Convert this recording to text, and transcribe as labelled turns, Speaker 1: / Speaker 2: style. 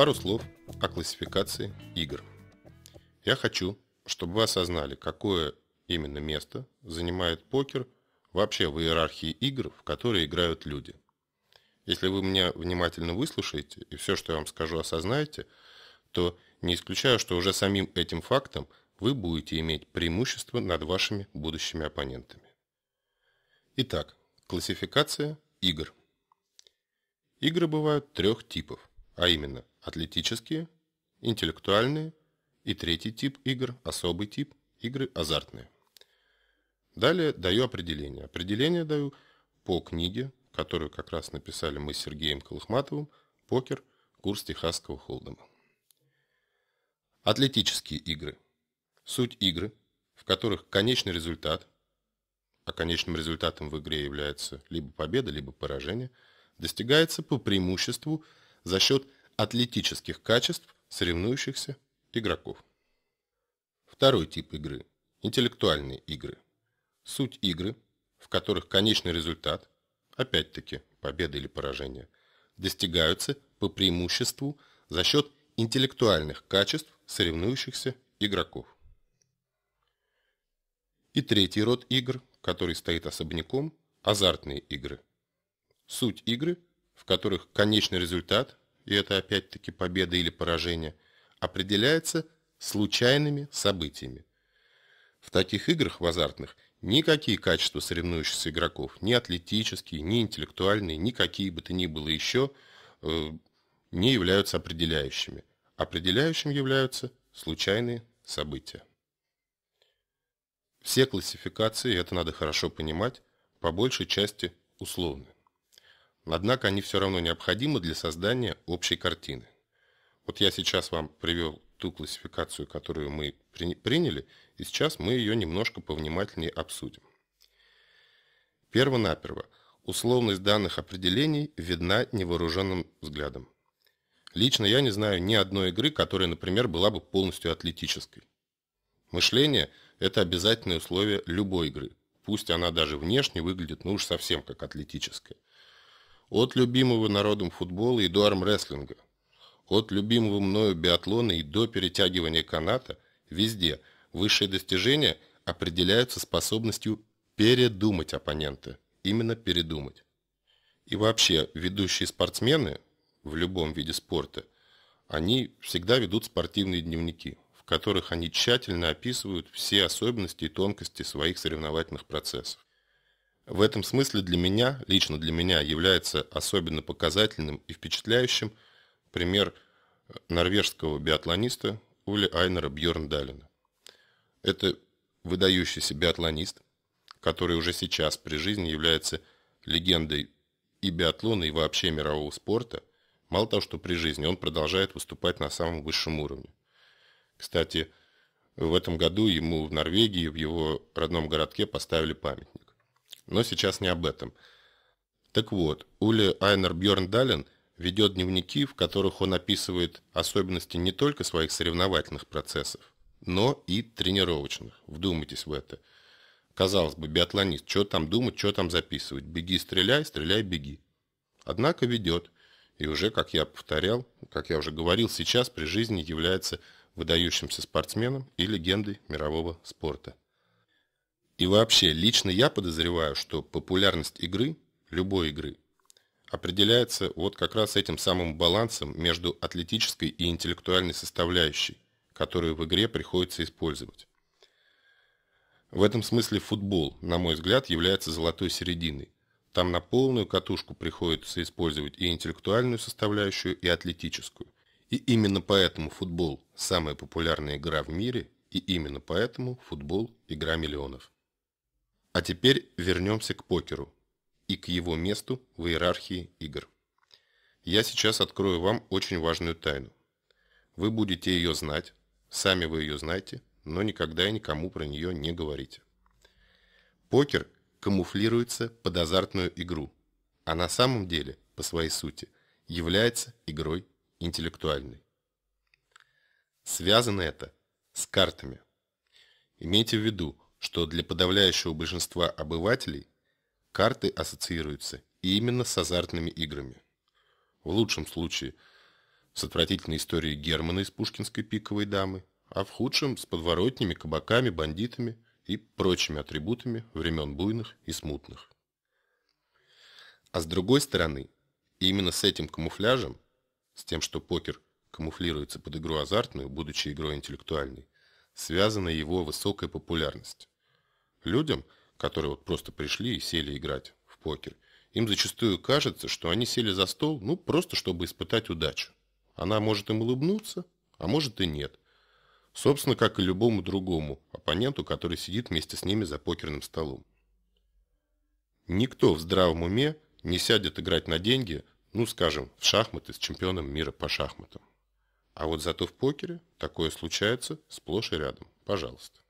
Speaker 1: Пару слов о классификации игр. Я хочу, чтобы вы осознали, какое именно место занимает покер вообще в иерархии игр, в которые играют люди. Если вы меня внимательно выслушаете и все, что я вам скажу, осознаете, то не исключаю, что уже самим этим фактом вы будете иметь преимущество над вашими будущими оппонентами. Итак, классификация игр. Игры бывают трех типов а именно атлетические, интеллектуальные и третий тип игр, особый тип, игры азартные. Далее даю определение. Определение даю по книге, которую как раз написали мы с Сергеем Колыхматовым «Покер. Курс техасского холдема». Атлетические игры. Суть игры, в которых конечный результат, а конечным результатом в игре является либо победа, либо поражение, достигается по преимуществу за счет атлетических качеств соревнующихся игроков. Второй тип игры – интеллектуальные игры. Суть игры, в которых конечный результат, опять-таки победа или поражение, достигаются по преимуществу за счет интеллектуальных качеств соревнующихся игроков. И третий род игр, который стоит особняком – азартные игры. Суть игры – в которых конечный результат, и это опять-таки победа или поражение, определяется случайными событиями. В таких играх в азартных никакие качества соревнующихся игроков, ни атлетические, ни интеллектуальные, никакие бы то ни было еще, э, не являются определяющими. Определяющим являются случайные события. Все классификации, это надо хорошо понимать, по большей части условны. Однако они все равно необходимы для создания общей картины. Вот я сейчас вам привел ту классификацию, которую мы приняли, и сейчас мы ее немножко повнимательнее обсудим. Первонаперво, условность данных определений видна невооруженным взглядом. Лично я не знаю ни одной игры, которая, например, была бы полностью атлетической. Мышление – это обязательное условие любой игры, пусть она даже внешне выглядит ну уж совсем как атлетическая – от любимого народом футбола и до армрестлинга. От любимого мною биатлона и до перетягивания каната. Везде высшие достижения определяются способностью передумать оппонента. Именно передумать. И вообще, ведущие спортсмены в любом виде спорта, они всегда ведут спортивные дневники, в которых они тщательно описывают все особенности и тонкости своих соревновательных процессов. В этом смысле для меня, лично для меня, является особенно показательным и впечатляющим пример э, норвежского биатлониста Ули Айнера Бьерндалина. Это выдающийся биатлонист, который уже сейчас при жизни является легендой и биатлона, и вообще мирового спорта. Мало того, что при жизни, он продолжает выступать на самом высшем уровне. Кстати, в этом году ему в Норвегии, в его родном городке поставили памятник. Но сейчас не об этом. Так вот, Ули Айнер Бьерндален ведет дневники, в которых он описывает особенности не только своих соревновательных процессов, но и тренировочных. Вдумайтесь в это. Казалось бы, биатлонист, что там думать, что там записывать. Беги, стреляй, стреляй, беги. Однако ведет. И уже, как я повторял, как я уже говорил, сейчас при жизни является выдающимся спортсменом и легендой мирового спорта. И вообще, лично я подозреваю, что популярность игры, любой игры, определяется вот как раз этим самым балансом между атлетической и интеллектуальной составляющей, которую в игре приходится использовать. В этом смысле футбол, на мой взгляд, является золотой серединой. Там на полную катушку приходится использовать и интеллектуальную составляющую, и атлетическую. И именно поэтому футбол – самая популярная игра в мире, и именно поэтому футбол – игра миллионов. А теперь вернемся к покеру и к его месту в иерархии игр. Я сейчас открою вам очень важную тайну. Вы будете ее знать, сами вы ее знаете, но никогда и никому про нее не говорите. Покер камуфлируется под азартную игру, а на самом деле, по своей сути, является игрой интеллектуальной. Связано это с картами. Имейте в виду, что для подавляющего большинства обывателей карты ассоциируются именно с азартными играми. В лучшем случае с отвратительной историей Германа из пушкинской пиковой дамы, а в худшем с подворотнями, кабаками, бандитами и прочими атрибутами времен буйных и смутных. А с другой стороны, именно с этим камуфляжем, с тем, что покер камуфлируется под игру азартную, будучи игрой интеллектуальной, связана его высокая популярность. Людям, которые вот просто пришли и сели играть в покер, им зачастую кажется, что они сели за стол, ну, просто чтобы испытать удачу. Она может им улыбнуться, а может и нет. Собственно, как и любому другому оппоненту, который сидит вместе с ними за покерным столом. Никто в здравом уме не сядет играть на деньги, ну, скажем, в шахматы с чемпионом мира по шахматам. А вот зато в покере такое случается сплошь и рядом. Пожалуйста.